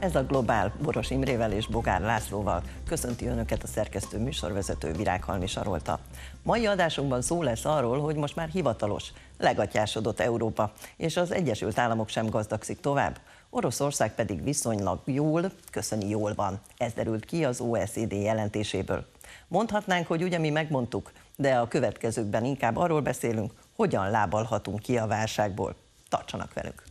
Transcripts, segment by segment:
Ez a Globál Boros Imrével és Bogár Lászlóval köszönti Önöket a szerkesztő műsorvezető Virág Halmi Sarolta. Mai adásunkban szó lesz arról, hogy most már hivatalos, legatyásodott Európa, és az Egyesült Államok sem gazdagszik tovább. Oroszország pedig viszonylag jól, köszöni jól van. Ez derült ki az OECD jelentéséből. Mondhatnánk, hogy ugye mi megmondtuk, de a következőkben inkább arról beszélünk, hogyan lábalhatunk ki a válságból. Tartsanak velünk!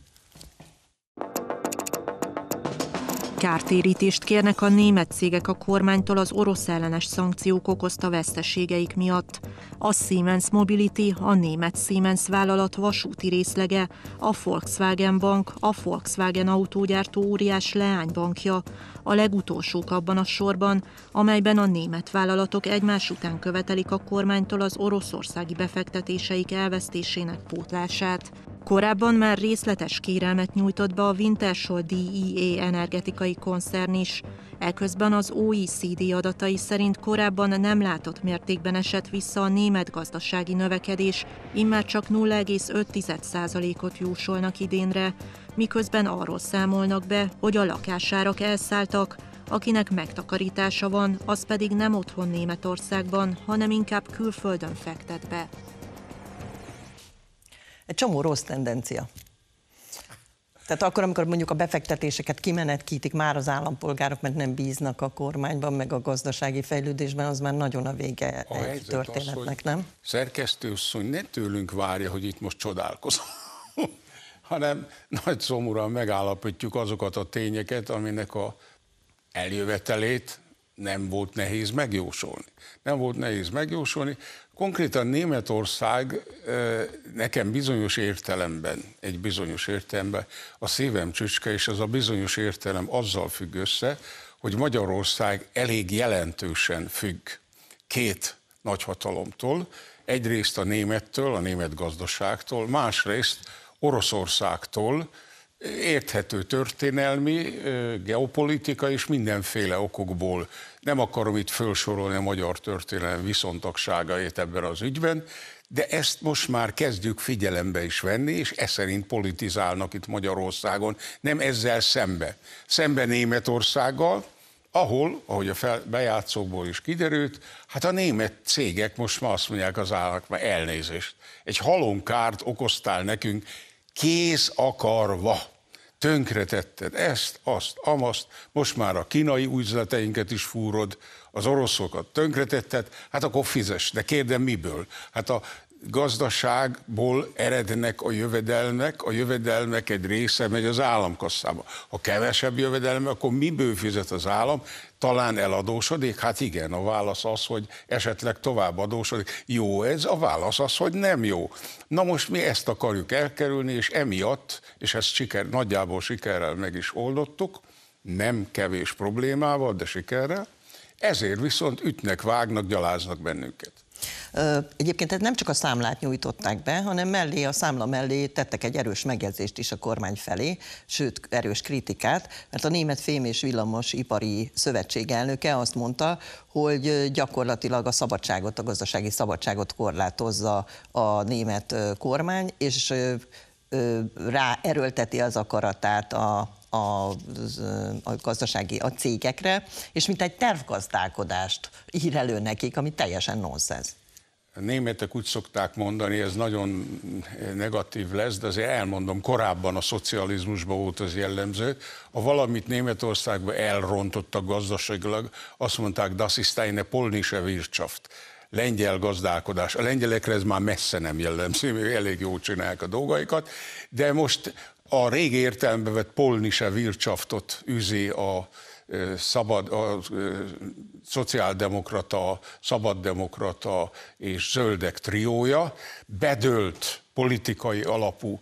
Kártérítést kérnek a német cégek a kormánytól az orosz ellenes szankciók okozta veszteségeik miatt. A Siemens Mobility, a német Siemens vállalat vasúti részlege, a Volkswagen Bank, a Volkswagen autógyártó óriás leánybankja, a legutolsók abban a sorban, amelyben a német vállalatok egymás után követelik a kormánytól az oroszországi befektetéseik elvesztésének pótlását. Korábban már részletes kérelmet nyújtott be a Wintershall DIE energetikai koncern is. Eközben az OECD adatai szerint korábban nem látott mértékben esett vissza a német gazdasági növekedés, immár csak 0,5%-ot jósolnak idénre, miközben arról számolnak be, hogy a lakásárak elszálltak, akinek megtakarítása van, az pedig nem otthon Németországban, hanem inkább külföldön fektet be. Egy csomó rossz tendencia. Tehát akkor, amikor mondjuk a befektetéseket kimenetkítik már az állampolgárok, mert nem bíznak a kormányban, meg a gazdasági fejlődésben, az már nagyon a vége a egy történetnek, az, nem? Szerkesztőszony ne tőlünk várja, hogy itt most csodálkozom hanem nagy szomorúan megállapítjuk azokat a tényeket, aminek a eljövetelét nem volt nehéz megjósolni. Nem volt nehéz megjósolni, Konkrétan Németország nekem bizonyos értelemben, egy bizonyos értelemben a szívem csücske, és az a bizonyos értelem azzal függ össze, hogy Magyarország elég jelentősen függ két nagyhatalomtól, egyrészt a némettől, a német gazdaságtól, másrészt Oroszországtól, érthető történelmi, geopolitika és mindenféle okokból nem akarom itt felsorolni a magyar történelem viszontagságait ebben az ügyben, de ezt most már kezdjük figyelembe is venni, és e szerint politizálnak itt Magyarországon, nem ezzel szembe. Szembe Németországgal, ahol, ahogy a fel, bejátszókból is kiderült, hát a német cégek most már azt mondják az állnak, már elnézést. Egy halonkárt okoztál nekünk kéz akarva tönkretetted ezt, azt, amaszt, most már a kínai üzleteinket is fúrod, az oroszokat tönkretetted, hát akkor fizes, de kérdem miből? Hát a gazdaságból erednek a jövedelmek, a jövedelmek egy része megy az államkasszába. Ha kevesebb jövedelme, akkor miből fizet az állam? Talán eladósodik? Hát igen, a válasz az, hogy esetleg tovább adósodik. Jó ez, a válasz az, hogy nem jó. Na most mi ezt akarjuk elkerülni, és emiatt, és ezt siker, nagyjából sikerrel meg is oldottuk, nem kevés problémával, de sikerrel, ezért viszont ütnek, vágnak, gyaláznak bennünket. Egyébként nem csak a számlát nyújtották be, hanem mellé, a számla mellé tettek egy erős megjegyzést is a kormány felé, sőt erős kritikát, mert a Német Fém és Villamos Ipari Szövetség elnöke azt mondta, hogy gyakorlatilag a szabadságot, a gazdasági szabadságot korlátozza a német kormány, és rá erőlteti az akaratát a a, a gazdasági, a cégekre, és mint egy tervgazdálkodást ír elő nekik, ami teljesen nonsense. A németek úgy szokták mondani, ez nagyon negatív lesz, de azért elmondom, korábban a szocializmusban volt az jellemző. A valamit Németországban elrontottak gazdaságilag, azt mondták, das ist eine polnische Wirtschaft lengyel gazdálkodás. A lengyelekre ez már messze nem jellemző, elég jól csinálják a dolgaikat, de most a régi értelembe vett polnise vircsaftot üzi a szabad, a, a szociáldemokrata, szabaddemokrata és zöldek triója, bedölt politikai alapú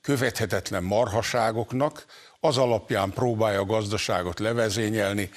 követhetetlen marhaságoknak, az alapján próbálja a gazdaságot levezényelni,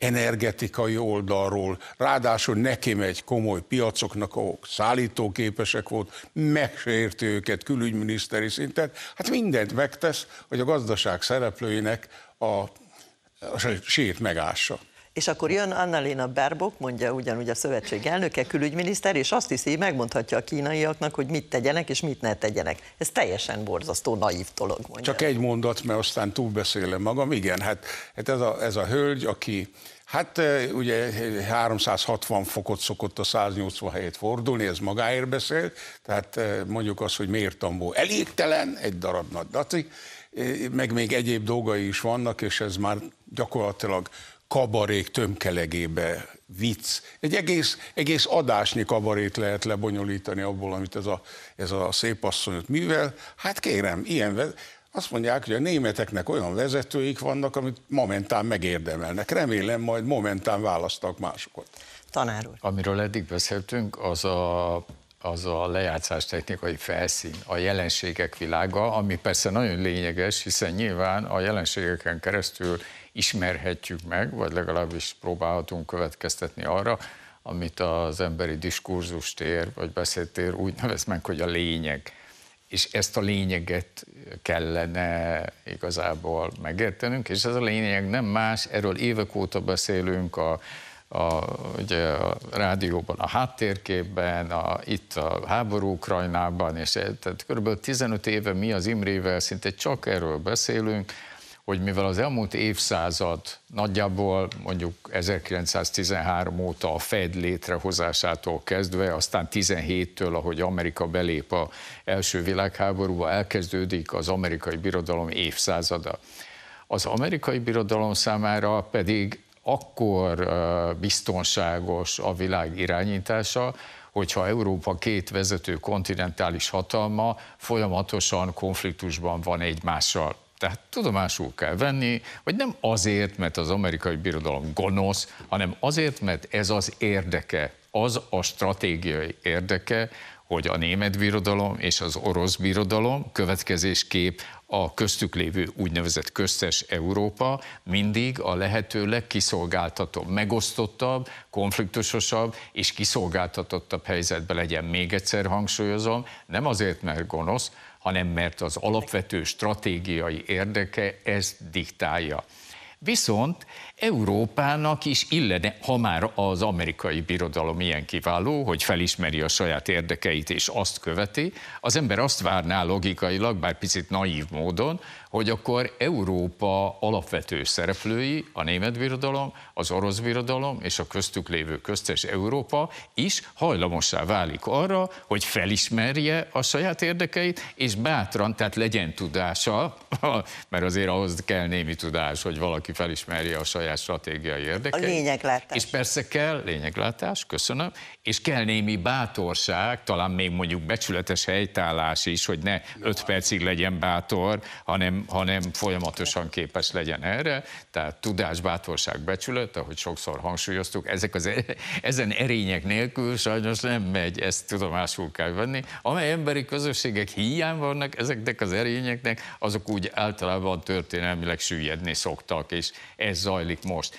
energetikai oldalról, ráadásul neki megy komoly piacoknak, ahol szállítóképesek volt, megsérti őket külügyminiszteri szinten, hát mindent megtesz, hogy a gazdaság szereplőinek a, a sírt megássa. És akkor jön Annalena Berbok mondja ugyanúgy a szövetség elnöke, külügyminiszter, és azt hiszi, megmondhatja a kínaiaknak, hogy mit tegyenek és mit ne tegyenek. Ez teljesen borzasztó naív dolog. Mondja. Csak egy mondat, mert aztán túlbeszélem magam. Igen, hát, hát ez, a, ez a hölgy, aki Hát ugye 360 fokot szokott a 180 helyet fordulni, ez magáért beszél, tehát mondjuk azt, hogy mértambó elégtelen, egy darab nagy daci, meg még egyéb dolgai is vannak, és ez már gyakorlatilag kabarék tömkelegébe vicc. Egy egész, egész adásnyi kabarét lehet lebonyolítani abból, amit ez a, ez a szép asszonyot művel. Hát kérem, ilyen azt mondják, hogy a németeknek olyan vezetőik vannak, amit momentán megérdemelnek. Remélem, majd momentán választak másokat. Tanár úr. Amiről eddig beszéltünk, az a az a lejátszás technikai felszín, a jelenségek világa, ami persze nagyon lényeges, hiszen nyilván a jelenségeken keresztül ismerhetjük meg, vagy legalábbis próbálhatunk következtetni arra, amit az emberi tér, vagy beszédtér úgy nevez meg, hogy a lényeg. És ezt a lényeget kellene igazából megértenünk, és ez a lényeg nem más, erről évek óta beszélünk a, a, ugye a rádióban, a háttérképben, a, itt a háború Ukrajnában, és tehát kb. 15 éve mi az Imrével szinte csak erről beszélünk, hogy mivel az elmúlt évszázad nagyjából mondjuk 1913 óta a Fed létrehozásától kezdve, aztán 17-től, ahogy Amerika belép a első világháborúba, elkezdődik az amerikai birodalom évszázada. Az amerikai birodalom számára pedig akkor biztonságos a világ irányítása, hogyha Európa két vezető kontinentális hatalma folyamatosan konfliktusban van egymással. Tehát tudomásul kell venni, hogy nem azért, mert az amerikai birodalom gonosz, hanem azért, mert ez az érdeke, az a stratégiai érdeke, hogy a német birodalom és az orosz birodalom következésképp a köztük lévő úgynevezett köztes Európa mindig a lehető legkiszolgáltatóbb, megosztottabb, konfliktusosabb és kiszolgáltatottabb helyzetben legyen. Még egyszer hangsúlyozom, nem azért, mert gonosz, hanem mert az alapvető stratégiai érdeke ezt diktálja. Viszont Európának is illene, ha már az amerikai birodalom ilyen kiváló, hogy felismeri a saját érdekeit és azt követi, az ember azt várná logikailag, bár picit naív módon, hogy akkor Európa alapvető szereplői, a német birodalom, az orosz birodalom és a köztük lévő köztes Európa is hajlamossá válik arra, hogy felismerje a saját érdekeit, és bátran, tehát legyen tudása, mert azért ahhoz kell némi tudás, hogy valaki felismerje a saját saját stratégiai érdekei. A lényeglátás. És persze kell lényeglátás, köszönöm, és kell némi bátorság, talán még mondjuk becsületes helytállás is, hogy ne öt percig legyen bátor, hanem, hanem folyamatosan képes legyen erre. Tehát tudás, bátorság, becsület, ahogy sokszor hangsúlyoztuk, ezek az, e-, ezen erények nélkül sajnos nem megy, ezt tudomásul kell venni. Amely emberi közösségek hiány vannak, ezeknek az erényeknek, azok úgy általában történelmileg süllyedni szoktak, és ez zajlik itt most.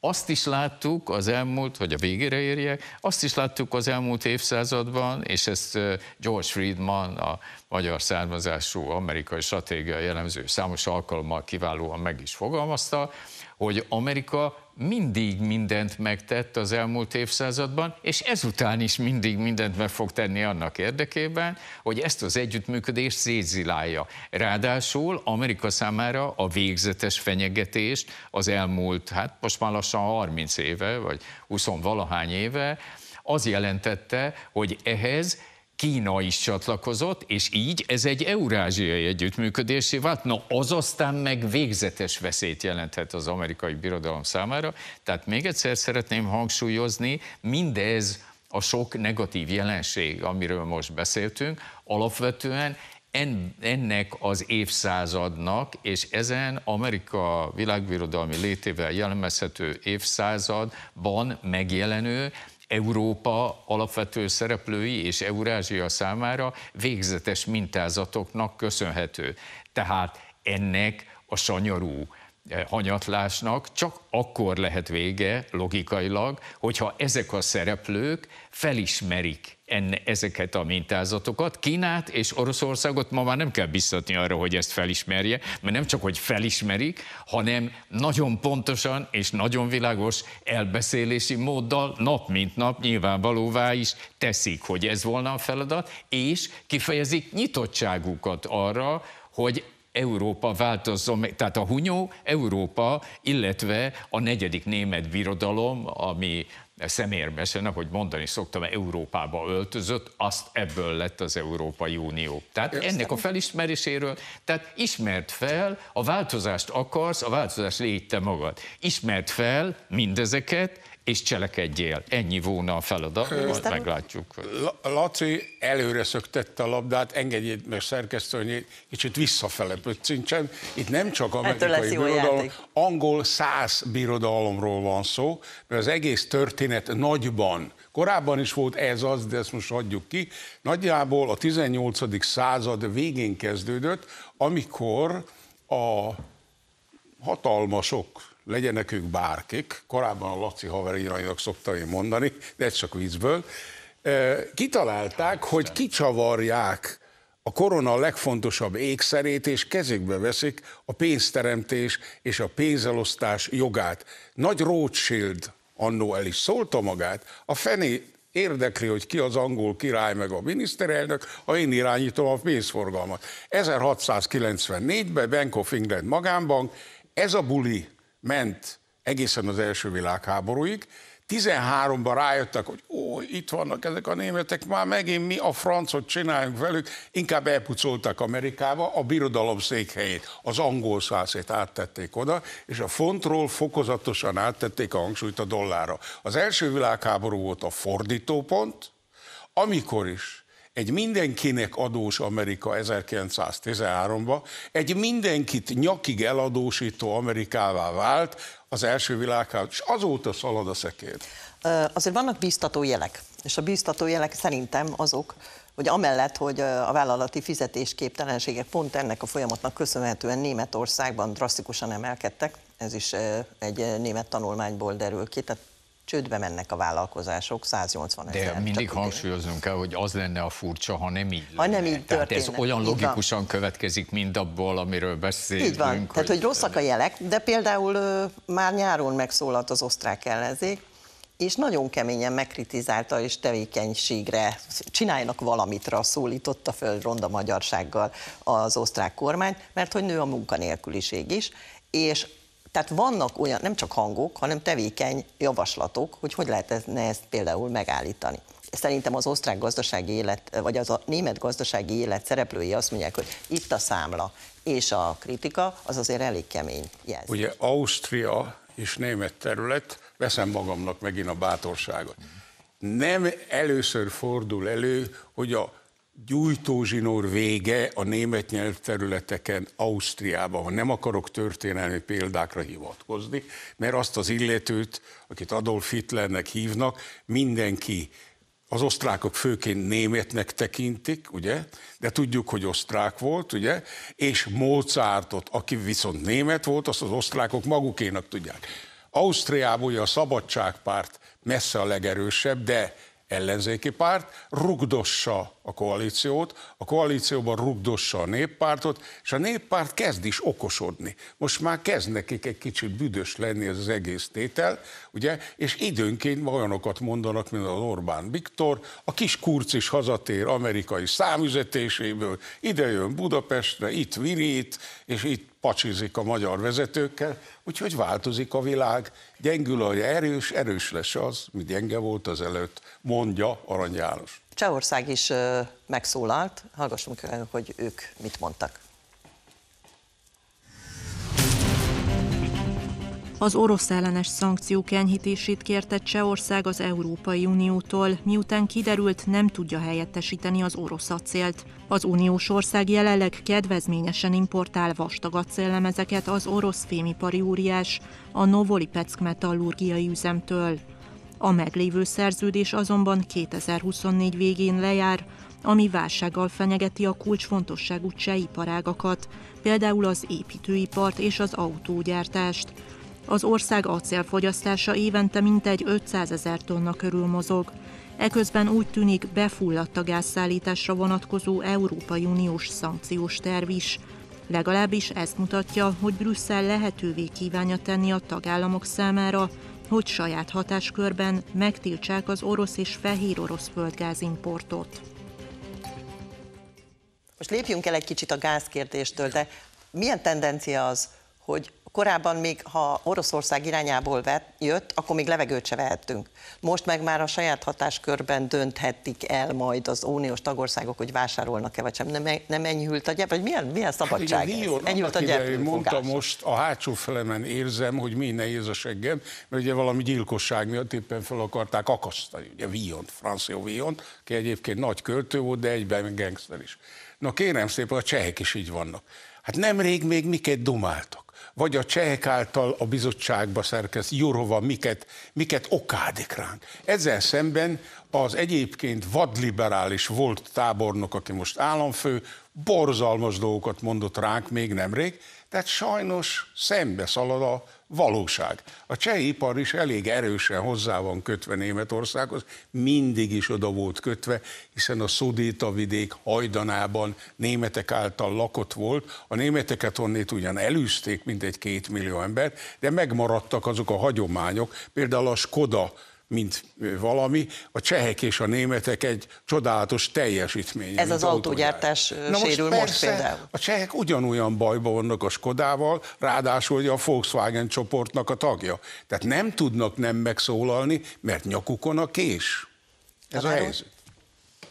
Azt is láttuk az elmúlt, hogy a végére érjek, azt is láttuk az elmúlt évszázadban, és ezt George Friedman, a magyar származású amerikai stratégia jellemző számos alkalommal kiválóan meg is fogalmazta, hogy Amerika mindig mindent megtett az elmúlt évszázadban, és ezután is mindig mindent meg fog tenni annak érdekében, hogy ezt az együttműködést szétzilálja. Ráadásul Amerika számára a végzetes fenyegetést az elmúlt, hát most már lassan 30 éve, vagy 20 valahány éve, az jelentette, hogy ehhez Kína is csatlakozott, és így ez egy eurázsiai együttműködésé vált. Na, az aztán meg végzetes veszélyt jelenthet az amerikai birodalom számára. Tehát még egyszer szeretném hangsúlyozni, mindez a sok negatív jelenség, amiről most beszéltünk, alapvetően en, ennek az évszázadnak, és ezen Amerika világbirodalmi létével jellemezhető évszázadban megjelenő Európa alapvető szereplői és Eurázsia számára végzetes mintázatoknak köszönhető. Tehát ennek a sanyarú Eh, hanyatlásnak csak akkor lehet vége logikailag, hogyha ezek a szereplők felismerik enne, ezeket a mintázatokat. Kínát és Oroszországot ma már nem kell biztatni arra, hogy ezt felismerje, mert nem csak, hogy felismerik, hanem nagyon pontosan és nagyon világos elbeszélési móddal nap mint nap nyilvánvalóvá is teszik, hogy ez volna a feladat, és kifejezik nyitottságukat arra, hogy Európa változzon meg. Tehát a hunyó Európa, illetve a negyedik német birodalom, ami szemérmesen, ahogy mondani szoktam, Európába öltözött, azt ebből lett az Európai Unió. Tehát Értem. ennek a felismeréséről, tehát ismert fel, a változást akarsz, a változás légy te magad. Ismert fel mindezeket, és cselekedjél. Ennyi volna a feladat, Ö, meglátjuk. Laci előre szöktette a labdát, engedjét meg szerkesztő, hogy kicsit visszafele pöccincsen. Itt nem csak amerikai birodalom, angol száz birodalomról van szó, mert az egész történet nagyban Korábban is volt ez az, de ezt most adjuk ki. Nagyjából a 18. század végén kezdődött, amikor a hatalmasok, legyenek ők bárkik, korábban a Laci haverjainak szokta én mondani, de ez csak vízből. E, kitalálták, hogy kicsavarják a korona legfontosabb ékszerét, és kezükbe veszik a pénzteremtés és a pénzelosztás jogát. Nagy Rothschild annó el is szólta magát, a fené érdekli, hogy ki az angol király meg a miniszterelnök, ha én irányítom a pénzforgalmat. 1694-ben Bank of England magánbank, ez a buli ment egészen az első világháborúig. 13-ban rájöttek, hogy ó, itt vannak ezek a németek, már megint mi a francot csináljunk velük, inkább elpucoltak Amerikába, a birodalom székhelyét, az angol százét áttették oda, és a fontról fokozatosan áttették a hangsúlyt a dollára. Az első világháború volt a fordítópont, amikor is egy mindenkinek adós Amerika 1913-ba, egy mindenkit nyakig eladósító Amerikává vált az első világháború, és azóta szalad a szekér. Azért vannak bíztató jelek, és a bíztató jelek szerintem azok, hogy amellett, hogy a vállalati fizetésképtelenségek pont ennek a folyamatnak köszönhetően Németországban drasztikusan emelkedtek, ez is egy német tanulmányból derül ki, tehát csődbe mennek a vállalkozások, 180 ezer. De mindig hangsúlyoznunk kell, hogy az lenne a furcsa, ha nem így Ha nem így történne. Tehát ez olyan logikusan következik, mint abból, amiről beszélünk. Így van, hogy... tehát hogy rosszak a jelek, de például ö, már nyáron megszólalt az osztrák ellenzék, és nagyon keményen megkritizálta és tevékenységre, csináljanak valamitra szólította föl ronda magyarsággal az osztrák kormány, mert hogy nő a munkanélküliség is, és tehát vannak olyan, nem csak hangok, hanem tevékeny javaslatok, hogy hogy lehetne ezt például megállítani szerintem az osztrák gazdasági élet, vagy az a német gazdasági élet szereplői azt mondják, hogy itt a számla és a kritika, az azért elég kemény jelzés. Ugye Ausztria és német terület, veszem magamnak megint a bátorságot. Nem először fordul elő, hogy a gyújtózsinór vége a német nyelvterületeken, Ausztriában, ha nem akarok történelmi példákra hivatkozni, mert azt az illetőt, akit Adolf Hitlernek hívnak, mindenki az osztrákok főként németnek tekintik, ugye? De tudjuk, hogy osztrák volt, ugye? És Mozartot, aki viszont német volt, azt az osztrákok magukénak tudják. Ausztriában ugye a szabadságpárt messze a legerősebb, de ellenzéki párt, rugdossa a koalíciót, a koalícióban rugdossa a néppártot, és a néppárt kezd is okosodni. Most már kezd nekik egy kicsit büdös lenni ez az egész tétel, ugye, és időnként olyanokat mondanak, mint az Orbán Viktor, a kis kurc is hazatér amerikai számüzetéséből, idejön Budapestre, itt virít, és itt pacsizik a magyar vezetőkkel, úgyhogy változik a világ, gyengül, a erős, erős lesz az, mi gyenge volt az előtt, mondja Arany János. Csehország is megszólalt, hallgassunk el, hogy ők mit mondtak. Az orosz ellenes szankciók enyhítését kérte Csehország az Európai Uniótól, miután kiderült nem tudja helyettesíteni az orosz acélt. Az uniós ország jelenleg kedvezményesen importál vastag acéllemezeket az orosz fémipari óriás, a Peck metallurgiai üzemtől. A meglévő szerződés azonban 2024 végén lejár, ami válsággal fenyegeti a kulcsfontosságú cseh iparágakat, például az építőipart és az autógyártást. Az ország acélfogyasztása évente mintegy 500 ezer tonna körül mozog. Eközben úgy tűnik befulladt a gázszállításra vonatkozó Európai Uniós szankciós terv is. Legalábbis ezt mutatja, hogy Brüsszel lehetővé kívánja tenni a tagállamok számára, hogy saját hatáskörben megtiltsák az orosz és fehér orosz földgázimportot. Most lépjünk el egy kicsit a gázkérdéstől, de milyen tendencia az, hogy korábban még, ha Oroszország irányából vett, jött, akkor még levegőt se vehettünk. Most meg már a saját hatáskörben dönthetik el majd az uniós tagországok, hogy vásárolnak-e vagy sem. Nem, nem enyhült a gyep, vagy milyen, milyen szabadság hát, igen, ez? Enyhült a gyep. Mondta most, a hátsó felemen érzem, hogy mi nehéz a seggem, mert ugye valami gyilkosság miatt éppen fel akarták akasztani. Ugye Vion, Francia Vion, ki egyébként nagy költő volt, de egyben gangster is. Na kérem szépen, a csehek is így vannak. Hát nemrég még miket dumáltak vagy a csehek által a bizottságba szerkeszt Jurova miket, miket okádik ránk. Ezzel szemben az egyébként vadliberális volt tábornok, aki most államfő, borzalmas dolgokat mondott ránk még nemrég, tehát sajnos szembe szalad a valóság. A cseh ipar is elég erősen hozzá van kötve Németországhoz, mindig is oda volt kötve, hiszen a Szudéta vidék hajdanában németek által lakott volt. A németeket onnét ugyan elűzték egy két millió embert, de megmaradtak azok a hagyományok, például a Skoda mint valami. A csehek és a németek egy csodálatos teljesítmény. Ez az autógyártás, Na sérül most, persze, most például. A csehek ugyanolyan bajban vannak a Skodával, ráadásul hogy a Volkswagen csoportnak a tagja. Tehát nem tudnak nem megszólalni, mert nyakukon a kés. Ez a, a helyzet.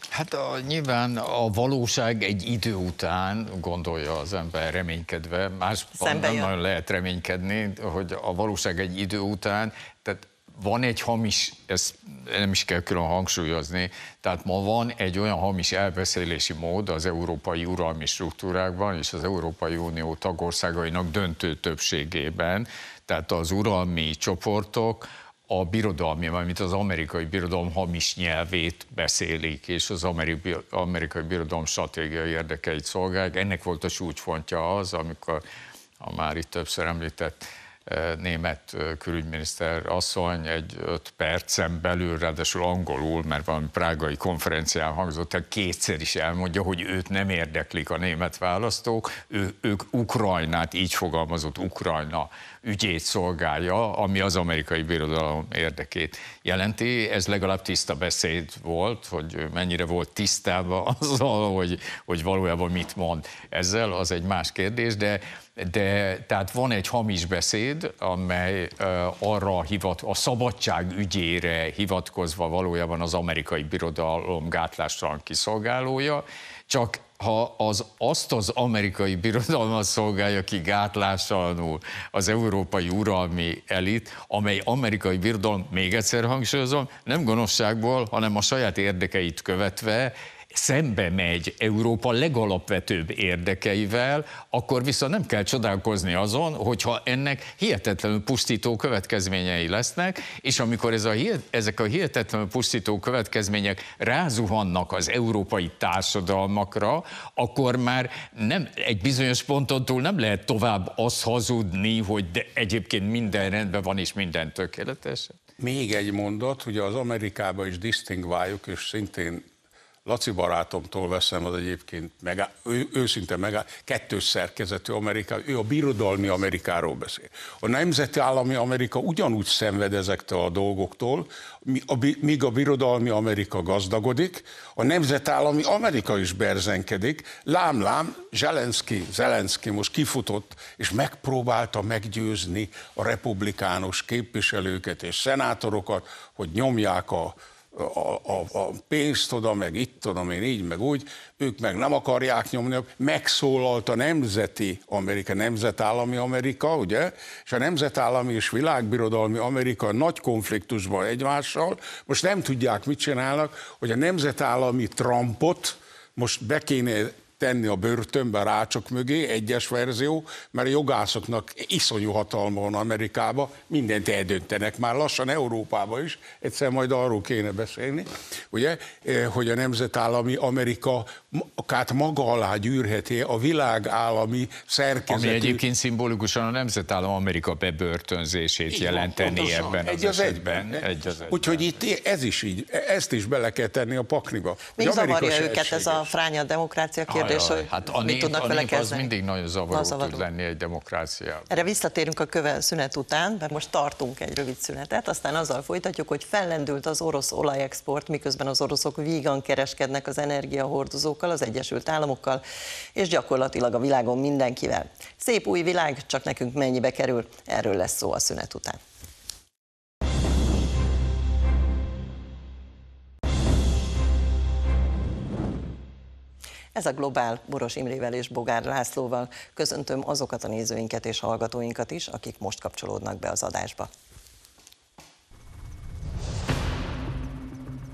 Hát a, nyilván a valóság egy idő után, gondolja az ember reménykedve, másban nem nagyon lehet reménykedni, hogy a valóság egy idő után, tehát van egy hamis, ezt nem is kell külön hangsúlyozni, tehát ma van egy olyan hamis elbeszélési mód az európai uralmi struktúrákban és az Európai Unió tagországainak döntő többségében, tehát az uralmi csoportok a birodalmi, mint az amerikai birodalom hamis nyelvét beszélik, és az amerikai, birodalom stratégiai érdekeit szolgálják. Ennek volt a súlyfontja az, amikor a már itt többször említett német külügyminiszter asszony egy öt percen belül, ráadásul angolul, mert valami prágai konferencián hangzott tehát kétszer is elmondja, hogy őt nem érdeklik a német választók, ő, ők Ukrajnát, így fogalmazott Ukrajna ügyét szolgálja, ami az amerikai birodalom érdekét jelenti. Ez legalább tiszta beszéd volt, hogy mennyire volt tisztában azzal, hogy, hogy valójában mit mond. Ezzel az egy más kérdés, de de tehát van egy hamis beszéd, amely arra hivat, a szabadság ügyére hivatkozva valójában az amerikai birodalom gátlástalan kiszolgálója, csak ha az, azt az amerikai birodalmat szolgálja ki gátlásalanul az európai uralmi elit, amely amerikai birodalom, még egyszer hangsúlyozom, nem gonoszságból, hanem a saját érdekeit követve szembe megy Európa legalapvetőbb érdekeivel, akkor viszont nem kell csodálkozni azon, hogyha ennek hihetetlenül pusztító következményei lesznek, és amikor ez a, ezek a hihetetlenül pusztító következmények rázuhannak az európai társadalmakra, akkor már nem egy bizonyos ponton túl nem lehet tovább azt hazudni, hogy de egyébként minden rendben van és minden tökéletes. Még egy mondat, ugye az Amerikában is disztingváljuk, és szintén Laci barátomtól veszem, az egyébként megá, ő, őszinte megá, kettős szerkezetű Amerika, ő a birodalmi Amerikáról beszél. A nemzeti állami Amerika ugyanúgy szenved ezektől a dolgoktól, míg a birodalmi Amerika gazdagodik, a nemzetállami Amerika is berzenkedik, lám-lám, Zelenszky, Zelenszky most kifutott, és megpróbálta meggyőzni a republikánus képviselőket és szenátorokat, hogy nyomják a a, a, a pénzt oda, meg itt tudom én így, meg úgy, ők meg nem akarják nyomni, megszólalt a nemzeti Amerika, nemzetállami Amerika, ugye? És a nemzetállami és világbirodalmi Amerika nagy konfliktusban egymással, most nem tudják, mit csinálnak, hogy a nemzetállami Trumpot most be kéne tenni a börtönbe, a rácsok mögé, egyes verzió, mert a jogászoknak iszonyú hatalma van Amerikában. mindent eldöntenek, már lassan Európában is, egyszer majd arról kéne beszélni, ugye, eh, hogy a nemzetállami Amerika akár maga alá gyűrheti a világállami szerkezetét. Ami egyébként szimbolikusan a nemzetállam Amerika bebörtönzését jelenteni van, ebben egy az, az egyben. egyben. Egy az egyben. Úgyhogy itt ez is így, e, ezt is bele kell tenni a pakniba. Még zavarja őket egységes. ez a fránya demokrácia kérdés? kérdés, hogy hát a mit nép, tudnak a vele kezdeni. az mindig nagyon zavaró, Na, zavaró tud lenni egy demokráciában. Erre visszatérünk a köve szünet után, mert most tartunk egy rövid szünetet, aztán azzal folytatjuk, hogy fellendült az orosz olajexport, miközben az oroszok vígan kereskednek az energiahordozókkal, az Egyesült Államokkal, és gyakorlatilag a világon mindenkivel. Szép új világ, csak nekünk mennyibe kerül, erről lesz szó a szünet után. Ez a Globál Boros Imrével és Bogár Lászlóval köszöntöm azokat a nézőinket és hallgatóinkat is, akik most kapcsolódnak be az adásba.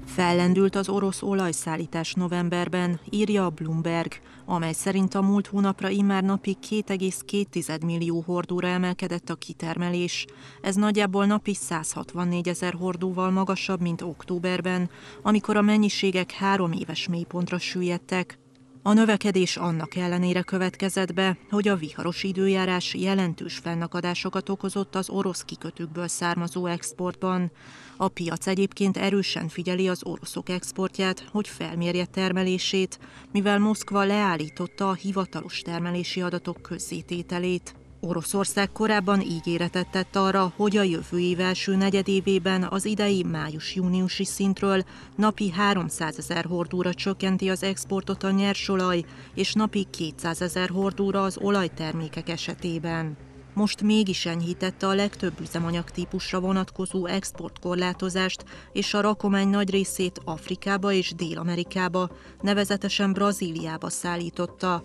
Fellendült az orosz olajszállítás novemberben, írja a Bloomberg, amely szerint a múlt hónapra immár napi 2,2 millió hordóra emelkedett a kitermelés. Ez nagyjából napi 164 ezer hordóval magasabb, mint októberben, amikor a mennyiségek három éves mélypontra süllyedtek. A növekedés annak ellenére következett be, hogy a viharos időjárás jelentős fennakadásokat okozott az orosz kikötőkből származó exportban. A piac egyébként erősen figyeli az oroszok exportját, hogy felmérje termelését, mivel Moszkva leállította a hivatalos termelési adatok közzétételét. Oroszország korábban ígéretet tett arra, hogy a jövő év első negyedévében az idei május-júniusi szintről napi 300 ezer hordóra csökkenti az exportot a nyersolaj, és napi 200 ezer hordóra az olajtermékek esetében. Most mégis enyhítette a legtöbb üzemanyag típusra vonatkozó exportkorlátozást, és a rakomány nagy részét Afrikába és Dél-Amerikába, nevezetesen Brazíliába szállította.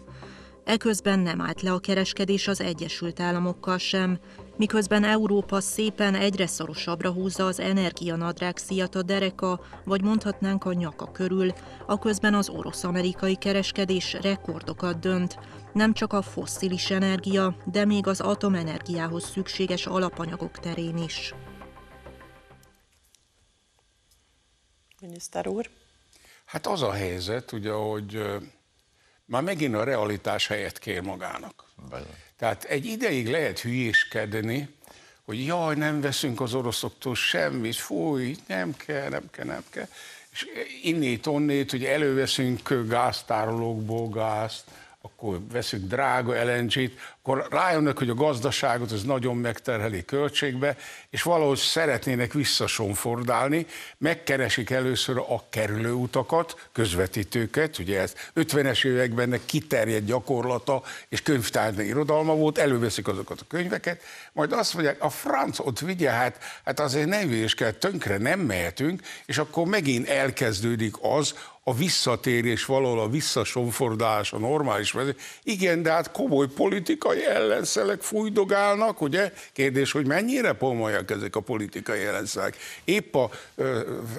Eközben nem állt le a kereskedés az Egyesült Államokkal sem, miközben Európa szépen egyre szorosabbra húzza az energianadrág szíjat a dereka, vagy mondhatnánk a nyaka körül, aközben az orosz-amerikai kereskedés rekordokat dönt, nem csak a fosszilis energia, de még az atomenergiához szükséges alapanyagok terén is. Miniszter úr? Hát az a helyzet, ugye, hogy már megint a realitás helyet kér magának. Tehát egy ideig lehet hülyéskedni, hogy jaj, nem veszünk az oroszoktól semmit, fúj, nem kell, nem kell, nem kell. És innét, onnét, hogy előveszünk gáztárolókból gázt, akkor veszünk drága LNG-t, akkor rájönnek, hogy a gazdaságot ez nagyon megterheli költségbe, és valahogy szeretnének visszasonfordálni, megkeresik először a kerülőutakat, közvetítőket, ugye ez 50-es években ennek kiterjedt gyakorlata és könyvtárna irodalma volt, előveszik azokat a könyveket, majd azt mondják, a franc ott vigye, hát, hát azért nem kell, tönkre nem mehetünk, és akkor megint elkezdődik az, a visszatérés, valahol a visszasonfordás, a normális vezetés. Igen, de hát komoly politikai ellenszelek fújdogálnak, ugye? Kérdés, hogy mennyire pomolyak ezek a politikai ellenszelek. Épp a,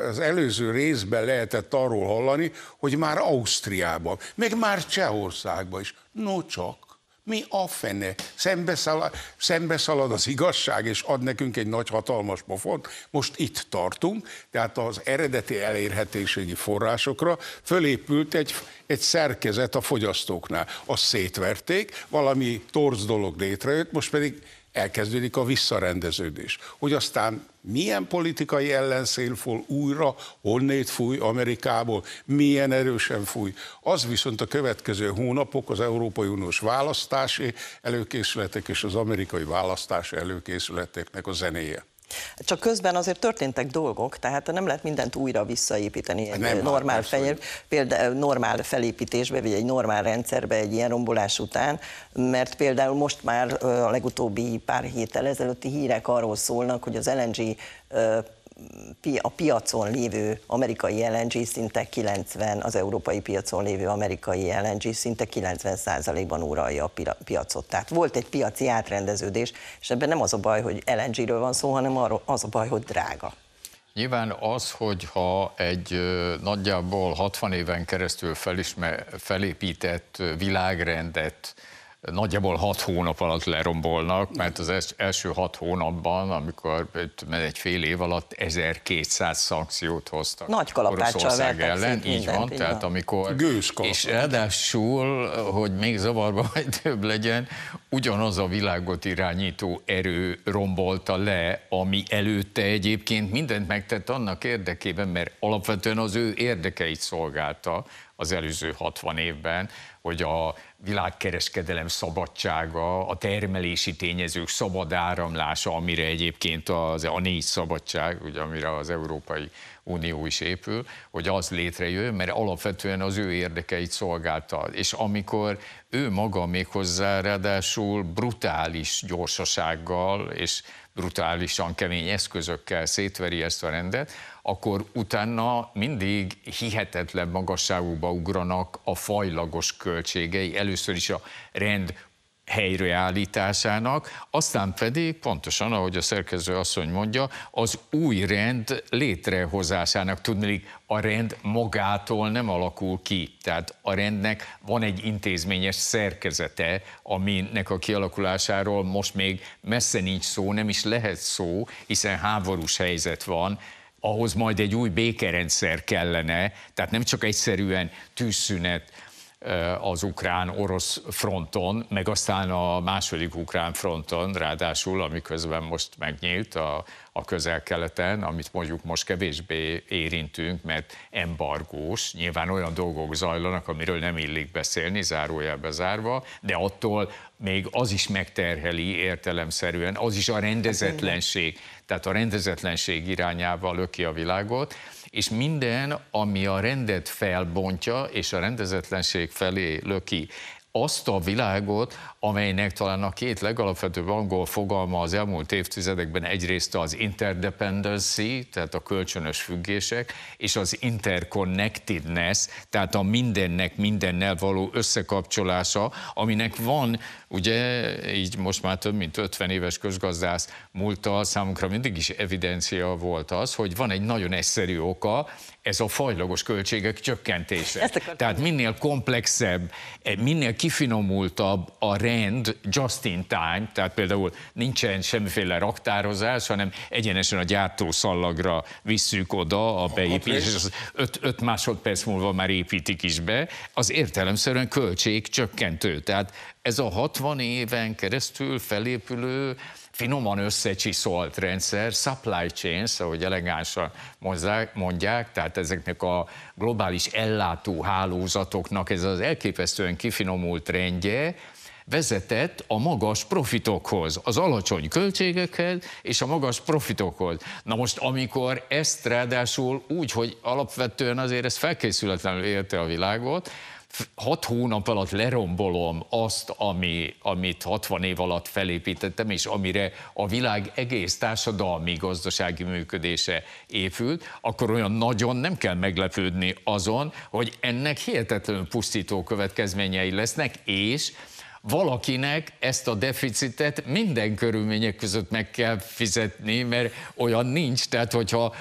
az előző részben lehetett arról hallani, hogy már Ausztriában, meg már Csehországban is. No csak. Mi a fene? Szembeszalad, szembeszalad az igazság, és ad nekünk egy nagy hatalmas pofont. Most itt tartunk, tehát az eredeti elérhetőségi forrásokra fölépült egy, egy szerkezet a fogyasztóknál. Azt szétverték, valami torz dolog létrejött, most pedig elkezdődik a visszarendeződés. Hogy aztán milyen politikai ellenszél fog újra, honnét fúj Amerikából, milyen erősen fúj. Az viszont a következő hónapok az Európai Uniós választási előkészületek és az amerikai választási előkészületeknek a zenéje. Csak közben azért történtek dolgok, tehát nem lehet mindent újra visszaépíteni egy hát nem, normál, fejér, például normál felépítésbe, vagy egy normál rendszerbe egy ilyen rombolás után, mert például most már a legutóbbi pár héttel ezelőtti hírek arról szólnak, hogy az LNG a piacon lévő amerikai LNG szinte 90, az európai piacon lévő amerikai LNG szinte 90 ban uralja a piacot. Tehát volt egy piaci átrendeződés, és ebben nem az a baj, hogy LNG-ről van szó, hanem az a baj, hogy drága. Nyilván az, hogyha egy nagyjából 60 éven keresztül felismer, felépített világrendet nagyjából hat hónap alatt lerombolnak, mert az első hat hónapban, amikor egy fél év alatt 1200 szankciót hoztak Nagy kalapáccsal ellen, így mindent, van, így tehát amikor... És ráadásul, hogy még zavarba vagy több legyen, ugyanaz a világot irányító erő rombolta le, ami előtte egyébként mindent megtett annak érdekében, mert alapvetően az ő érdekeit szolgálta az előző 60 évben, hogy a világkereskedelem szabadsága, a termelési tényezők szabad áramlása, amire egyébként az, a négy szabadság, ugye, amire az Európai Unió is épül, hogy az létrejön, mert alapvetően az ő érdekeit szolgálta. És amikor ő maga még hozzá ráadásul brutális gyorsasággal és brutálisan kemény eszközökkel szétveri ezt a rendet, akkor utána mindig hihetetlen magasságúba ugranak a fajlagos költségei, először is a rend helyreállításának, aztán pedig pontosan, ahogy a szerkező asszony mondja, az új rend létrehozásának. Tudni, a rend magától nem alakul ki. Tehát a rendnek van egy intézményes szerkezete, aminek a kialakulásáról most még messze nincs szó, nem is lehet szó, hiszen háborús helyzet van, ahhoz majd egy új békerendszer kellene, tehát nem csak egyszerűen tűzszünet, Eh, az ukrán-orosz fronton, meg aztán a második ukrán fronton, ráadásul, amiközben most megnyílt a, a közel-keleten, amit mondjuk most kevésbé érintünk, mert embargós, nyilván olyan dolgok zajlanak, amiről nem illik beszélni, zárójelbe zárva, de attól még az is megterheli értelemszerűen, az is a hát rendezetlenség, tehát a rendezetlenség irányába löki a világot, és minden, ami a rendet felbontja, és a rendezetlenség felé löki azt a világot, amelynek talán a két legalapvetőbb angol fogalma az elmúlt évtizedekben egyrészt az interdependency, tehát a kölcsönös függések, és az interconnectedness, tehát a mindennek mindennel való összekapcsolása, aminek van, ugye így most már több mint 50 éves közgazdász múlta, számunkra mindig is evidencia volt az, hogy van egy nagyon egyszerű oka, ez a fajlagos költségek csökkentése. Tehát minél komplexebb, eh, minél ki kifinomultabb a rend just in time, tehát például nincsen semmiféle raktározás, hanem egyenesen a gyártószallagra visszük oda a beépítés, és az 5 másodperc múlva már építik is be, az értelemszerűen csökkentő. Tehát ez a 60 éven keresztül felépülő finoman összecsiszolt rendszer, supply chains, ahogy elegánsan mondják, tehát ezeknek a globális ellátó hálózatoknak ez az elképesztően kifinomult rendje, vezetett a magas profitokhoz, az alacsony költségekhez és a magas profitokhoz. Na most, amikor ezt ráadásul úgy, hogy alapvetően azért ez felkészületlenül érte a világot, hat hónap alatt lerombolom azt, ami, amit 60 év alatt felépítettem, és amire a világ egész társadalmi gazdasági működése épült, akkor olyan nagyon nem kell meglepődni azon, hogy ennek hihetetlenül pusztító következményei lesznek, és valakinek ezt a deficitet minden körülmények között meg kell fizetni, mert olyan nincs, tehát hogyha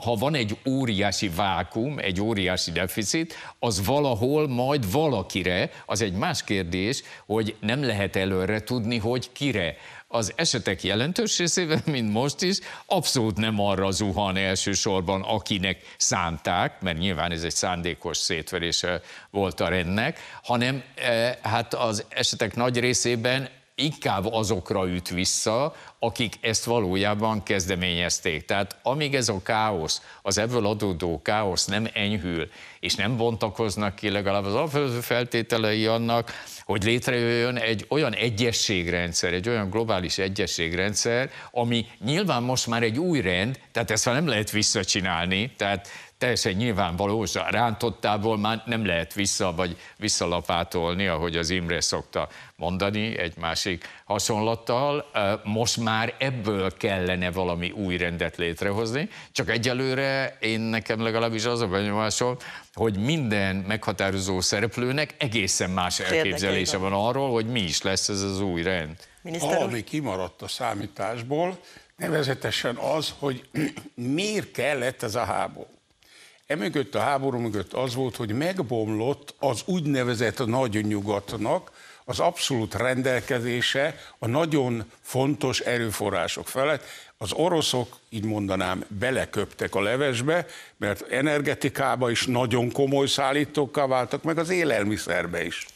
ha van egy óriási vákum, egy óriási deficit, az valahol majd valakire, az egy más kérdés, hogy nem lehet előre tudni, hogy kire az esetek jelentős részében, mint most is, abszolút nem arra zuhan elsősorban, akinek szánták, mert nyilván ez egy szándékos szétverése volt a rendnek, hanem e, hát az esetek nagy részében inkább azokra üt vissza, akik ezt valójában kezdeményezték. Tehát amíg ez a káosz, az ebből adódó káosz nem enyhül, és nem bontakoznak ki legalább az alapvető feltételei annak, hogy létrejöjjön egy olyan egyességrendszer, egy olyan globális egyességrendszer, ami nyilván most már egy új rend, tehát ezt már nem lehet visszacsinálni, tehát teljesen nyilvánvaló, és a rántottából már nem lehet vissza, vagy visszalapátolni, ahogy az Imre szokta mondani egy másik hasonlattal. Most már ebből kellene valami új rendet létrehozni, csak egyelőre én nekem legalábbis az a benyomásom, hogy minden meghatározó szereplőnek egészen más elképzelése van arról, hogy mi is lesz ez az új rend. Valami kimaradt a számításból, nevezetesen az, hogy miért kellett ez a háború. Emögött a háború mögött az volt, hogy megbomlott az úgynevezett nagy nyugatnak az abszolút rendelkezése a nagyon fontos erőforrások felett. Az oroszok, így mondanám, beleköptek a levesbe, mert energetikába is nagyon komoly szállítókká váltak, meg az élelmiszerbe is.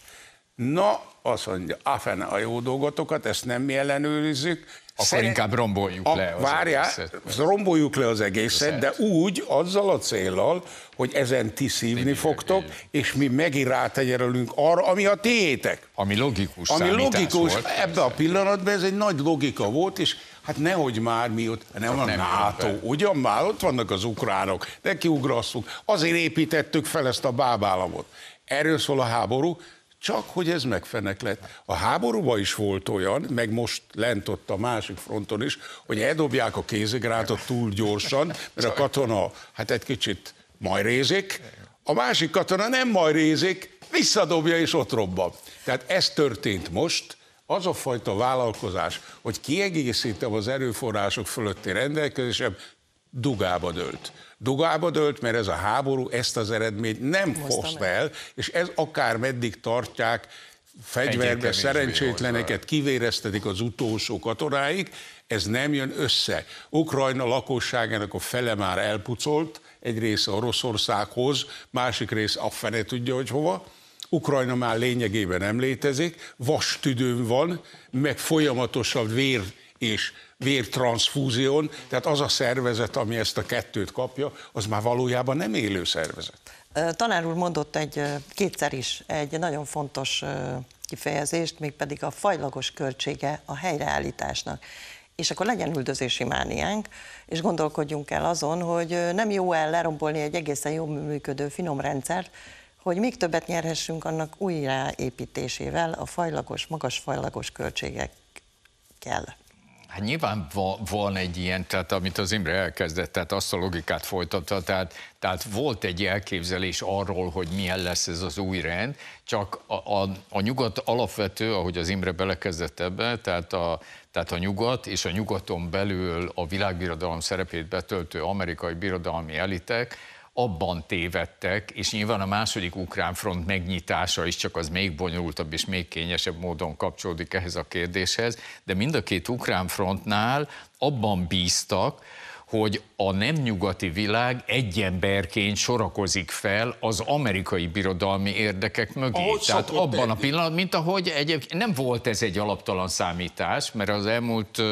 Na, azt mondja, afene a jó dolgotokat, ezt nem mi ellenőrizzük, akkor Szeret... inkább romboljuk a, le az várjá, egészet. romboljuk le az egészet, de úgy, azzal a célral, hogy ezen ti szívni fogtok, és mi megint rátegyerelünk arra, ami a tiétek. Ami logikus Ami logikus, volt, ebbe a pillanatban ez egy nagy logika volt, és hát nehogy már mi ott, nem hát a nem NATO, ugyan már ott vannak az ukránok, nekiugrasszunk, azért építettük fel ezt a bábállamot. Erről szól a háború, csak hogy ez megfenek lett. A háborúban is volt olyan, meg most lent ott a másik fronton is, hogy eldobják a kézigrátot túl gyorsan, mert a katona hát egy kicsit majrézik, a másik katona nem majrézik, visszadobja és ott robba. Tehát ez történt most, az a fajta vállalkozás, hogy kiegészítem az erőforrások fölötti rendelkezésem dugába dölt. Dugába dölt, mert ez a háború ezt az eredményt nem hozta el, és ez akár meddig tartják fegyverbe szerencsétleneket, kivéreztetik az utolsó katonáig, ez nem jön össze. Ukrajna lakosságának a fele már elpucolt, egy része Oroszországhoz, másik rész a fene tudja, hogy hova. Ukrajna már lényegében nem létezik, vas van, meg folyamatosan vér és vértranszfúzión, tehát az a szervezet, ami ezt a kettőt kapja, az már valójában nem élő szervezet. Tanár úr mondott egy, kétszer is egy nagyon fontos kifejezést, mégpedig a fajlagos költsége a helyreállításnak. És akkor legyen üldözési mániánk, és gondolkodjunk el azon, hogy nem jó el lerombolni egy egészen jó működő finom rendszert, hogy még többet nyerhessünk annak újraépítésével a fajlagos, magas fajlagos költségekkel. Hát nyilván va, van egy ilyen, tehát amit az Imre elkezdett, tehát azt a logikát folytatta, tehát, tehát volt egy elképzelés arról, hogy milyen lesz ez az új rend, csak a, a, a nyugat alapvető, ahogy az Imre belekezdett ebbe, tehát a, tehát a nyugat és a nyugaton belül a világbirodalom szerepét betöltő amerikai birodalmi elitek, abban tévedtek, és nyilván a második ukrán front megnyitása is csak az még bonyolultabb és még kényesebb módon kapcsolódik ehhez a kérdéshez, de mind a két ukrán frontnál abban bíztak, hogy a nem nyugati világ egy emberként sorakozik fel az amerikai birodalmi érdekek mögé. Ahogy Tehát abban eddig. a pillanatban, mint ahogy egyébként nem volt ez egy alaptalan számítás, mert az elmúlt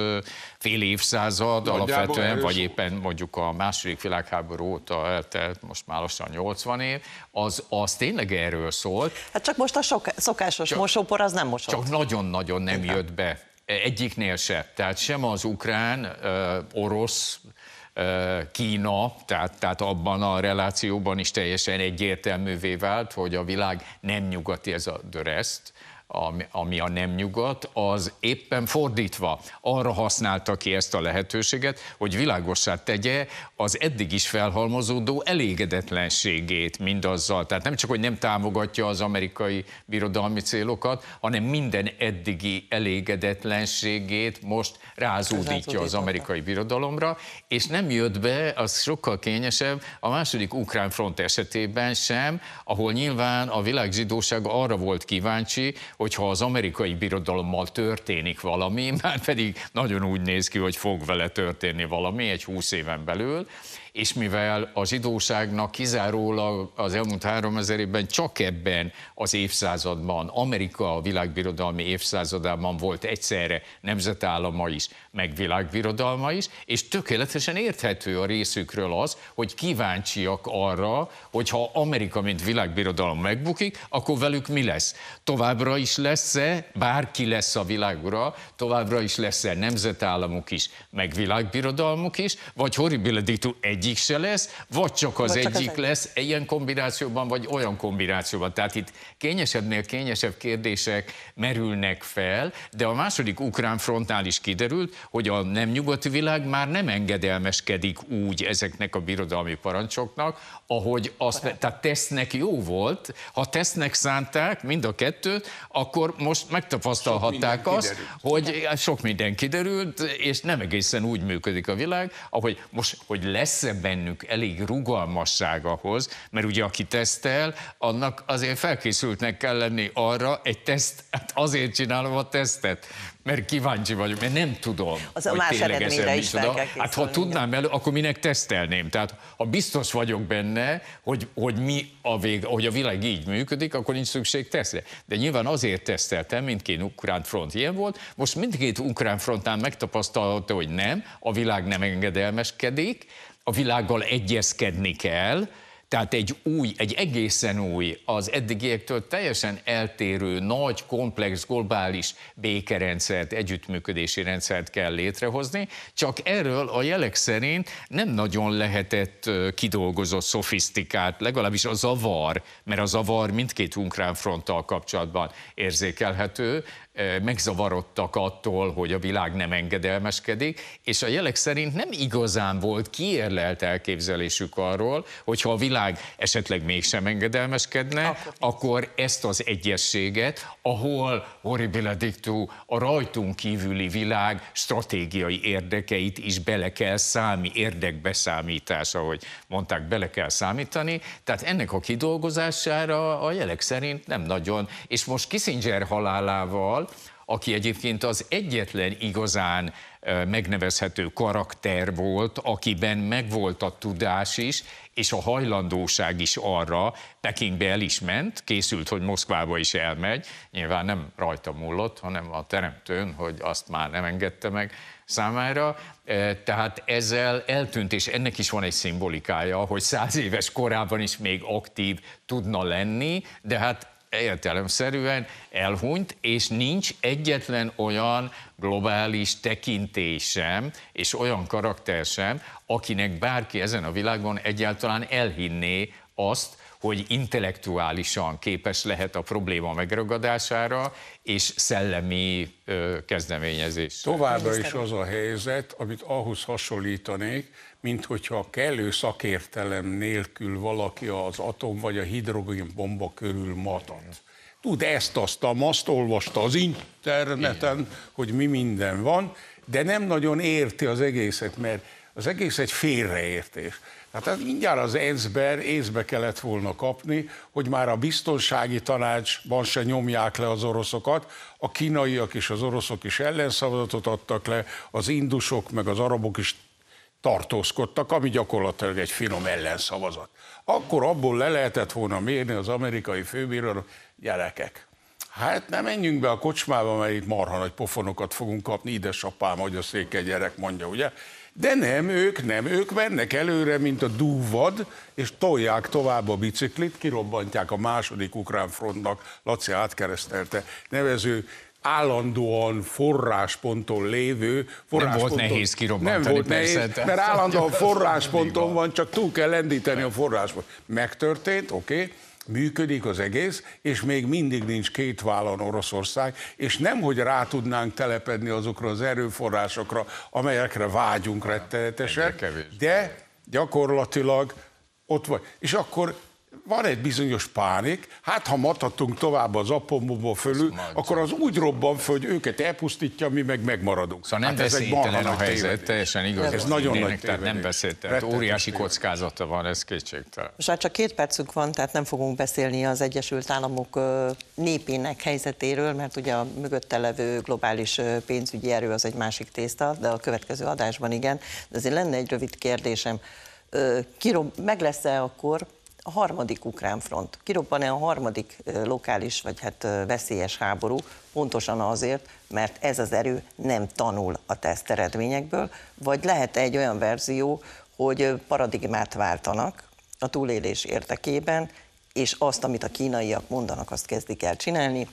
fél évszázad Nagyjából alapvetően, erős. vagy éppen mondjuk a második világháború óta eltelt, most már lassan 80 év, az, az tényleg erről szólt. Hát csak most a sok, szokásos csak, mosópor az nem mosott. Csak nagyon-nagyon nem jött be. Egyiknél se. Tehát sem az ukrán, orosz, Kína, tehát, tehát abban a relációban is teljesen egyértelművé vált, hogy a világ nem nyugati ez a döreszt, ami, a nem nyugat, az éppen fordítva arra használta ki ezt a lehetőséget, hogy világossá tegye az eddig is felhalmozódó elégedetlenségét mindazzal. Tehát nem csak, hogy nem támogatja az amerikai birodalmi célokat, hanem minden eddigi elégedetlenségét most rázódítja az amerikai birodalomra, és nem jött be, az sokkal kényesebb, a második ukrán front esetében sem, ahol nyilván a világzsidóság arra volt kíváncsi, hogyha az amerikai birodalommal történik valami, már pedig nagyon úgy néz ki, hogy fog vele történni valami egy húsz éven belül, és mivel a zsidóságnak kizárólag az elmúlt 3000 évben csak ebben az évszázadban, Amerika a világbirodalmi évszázadában volt egyszerre nemzetállama is, meg világbirodalma is, és tökéletesen érthető a részükről az, hogy kíváncsiak arra, hogy ha Amerika, mint világbirodalom megbukik, akkor velük mi lesz? Továbbra is lesz-e, bárki lesz a világra, továbbra is lesz-e nemzetállamuk is, meg világbirodalmuk is, vagy horribile egy egyik se lesz, vagy csak az vagy csak egyik csak az lesz, egy... ilyen kombinációban, vagy olyan kombinációban. Tehát itt kényesebbnél kényesebb kérdések merülnek fel, de a második ukrán frontnál is kiderült, hogy a nem nyugati világ már nem engedelmeskedik úgy ezeknek a birodalmi parancsoknak, ahogy azt, tehát tesznek jó volt, ha tesznek szánták mind a kettőt, akkor most megtapasztalhatták azt, kiderült. hogy sok minden kiderült, és nem egészen úgy működik a világ, ahogy most, hogy lesz-e lesz bennük elég rugalmasság ahhoz, mert ugye aki tesztel, annak azért felkészültnek kell lenni arra, egy teszt, hát azért csinálom a tesztet, mert kíváncsi vagyok, mert nem tudom, az hogy a más eredményre is micsoda. Hát ha tudnám elő, akkor minek tesztelném? Tehát ha biztos vagyok benne, hogy, hogy, mi a vég, hogy a világ így működik, akkor nincs szükség tesztre. De nyilván azért teszteltem, mindkét ukrán front ilyen volt. Most mindkét ukrán frontán megtapasztalta, hogy nem, a világ nem engedelmeskedik, a világgal egyezkedni kell, tehát egy új, egy egészen új, az eddigiektől teljesen eltérő, nagy, komplex, globális békerendszert, együttműködési rendszert kell létrehozni, csak erről a jelek szerint nem nagyon lehetett kidolgozott, szofisztikát, legalábbis a zavar, mert a zavar mindkét ukrán fronttal kapcsolatban érzékelhető, megzavarodtak attól, hogy a világ nem engedelmeskedik, és a jelek szerint nem igazán volt kiérlelt elképzelésük arról, hogy ha a világ esetleg mégsem engedelmeskedne, akkor, akkor ezt az egyességet, ahol horribile dictu a rajtunk kívüli világ stratégiai érdekeit is bele kell számi, érdekbeszámítás, ahogy mondták, bele kell számítani, tehát ennek a kidolgozására a jelek szerint nem nagyon, és most Kissinger halálával Gáborral, aki egyébként az egyetlen igazán megnevezhető karakter volt, akiben megvolt a tudás is, és a hajlandóság is arra, Pekingbe el is ment, készült, hogy Moszkvába is elmegy, nyilván nem rajta múlott, hanem a teremtőn, hogy azt már nem engedte meg számára, tehát ezzel eltűnt, és ennek is van egy szimbolikája, hogy száz éves korában is még aktív tudna lenni, de hát értelemszerűen elhunyt, és nincs egyetlen olyan globális tekintésem sem, és olyan karakter sem, akinek bárki ezen a világon egyáltalán elhinné azt, hogy intellektuálisan képes lehet a probléma megragadására és szellemi kezdeményezés. Továbbra is az a helyzet, amit ahhoz hasonlítanék, mint hogyha kellő szakértelem nélkül valaki az atom vagy a hidrogén bomba körül matat. Tud ezt, azt, azt olvasta az interneten, hogy mi minden van, de nem nagyon érti az egészet, mert az egész egy félreértés. Hát az mindjárt az ENSZ-ben észbe kellett volna kapni, hogy már a biztonsági tanácsban se nyomják le az oroszokat, a kínaiak és az oroszok is ellenszavazatot adtak le, az indusok meg az arabok is tartózkodtak, ami gyakorlatilag egy finom ellenszavazat. Akkor abból le lehetett volna mérni az amerikai főbírónak, gyerekek, Hát nem menjünk be a kocsmába, mert itt marha nagy pofonokat fogunk kapni, idesapám, hogy a széke gyerek mondja, ugye? De nem ők, nem ők mennek előre, mint a dúvad, és tolják tovább a biciklit, kirobbantják a második ukrán frontnak, Laci átkeresztelte nevező állandóan forrásponton lévő... Forrásponton, nem volt nehéz kirobbantani, Nem volt nehéz, persze, mert állandóan forrásponton van, csak túl kell lendíteni a forrásponton. Megtörtént, oké, okay, működik az egész, és még mindig nincs két vállon Oroszország, és nem, hogy rá tudnánk telepedni azokra az erőforrásokra, amelyekre vágyunk rettenetesen, de gyakorlatilag ott vagy. És akkor van egy bizonyos pánik, hát ha matatunk tovább az apomból fölül, akkor az úgy robban föl, hogy őket elpusztítja, mi meg megmaradunk. Szóval nem hát ez egy a helyzet, tévedés. teljesen igaz. Ez nagyon nagy tévedés. Nem beszélt, tehát óriási tévedés. kockázata van, ez kétségtelen. Most hát csak két percünk van, tehát nem fogunk beszélni az Egyesült Államok népének helyzetéről, mert ugye a mögötte levő globális pénzügyi erő az egy másik tészta, de a következő adásban igen. De azért lenne egy rövid kérdésem. Kirob, meg lesz-e akkor a harmadik ukrán front. kiroppan e a harmadik lokális, vagy hát veszélyes háború, pontosan azért, mert ez az erő nem tanul a teszt eredményekből, vagy lehet egy olyan verzió, hogy paradigmát váltanak a túlélés érdekében, és azt, amit a kínaiak mondanak, azt kezdik el csinálni,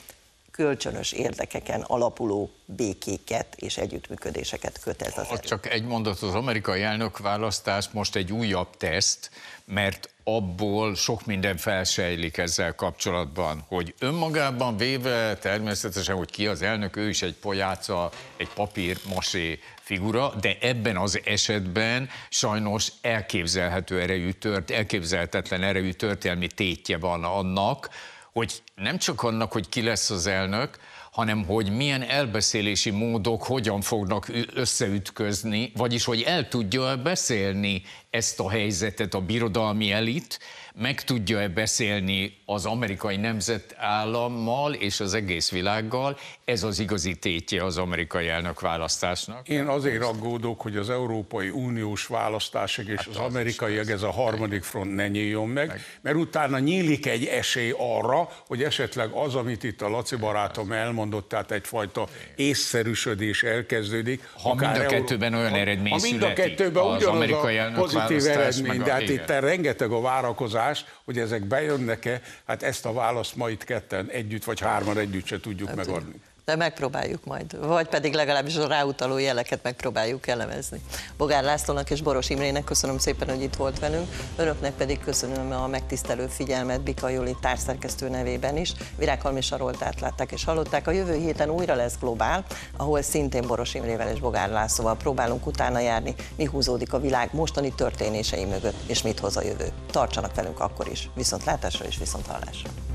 kölcsönös érdekeken alapuló békéket és együttműködéseket köt ez az Csak egy mondat, az amerikai elnök választás most egy újabb teszt, mert abból sok minden felsejlik ezzel kapcsolatban, hogy önmagában véve természetesen, hogy ki az elnök, ő is egy pojáca, egy papír, masé figura, de ebben az esetben sajnos elképzelhető erejű tört, elképzelhetetlen erejű történelmi tétje van annak, hogy nem csak annak, hogy ki lesz az elnök, hanem hogy milyen elbeszélési módok hogyan fognak összeütközni, vagyis hogy el tudja beszélni ezt a helyzetet a birodalmi elit, meg tudja-e beszélni az amerikai nemzetállammal és az egész világgal, ez az igazi tétje az amerikai választásnak? Én azért aggódok, hogy az Európai Uniós választások és hát az, az amerikai, ez a harmadik front ne nyíljon meg, meg, mert utána nyílik egy esély arra, hogy esetleg az, amit itt a Laci barátom elmondott, tehát egyfajta észszerűsödés elkezdődik. Ha mind a kettőben olyan eredmény ha mind a kettőben ugyanaz a pozitív eredmény, de hát itt rengeteg a várakozás várakozás, hogy ezek bejönnek-e, hát ezt a választ ma itt ketten együtt, vagy hárman együtt se tudjuk hát, megadni de megpróbáljuk majd, vagy pedig legalábbis a ráutaló jeleket megpróbáljuk elemezni. Bogár Lászlónak és Boros Imrének köszönöm szépen, hogy itt volt velünk, önöknek pedig köszönöm a megtisztelő figyelmet Bika Juli társzerkesztő nevében is. Virág Halmisa Roltát látták és hallották, a jövő héten újra lesz Globál, ahol szintén Boros Imrével és Bogár Lászlóval próbálunk utána járni, mi húzódik a világ mostani történései mögött, és mit hoz a jövő. Tartsanak velünk akkor is. Viszontlátásra és viszonthallásra.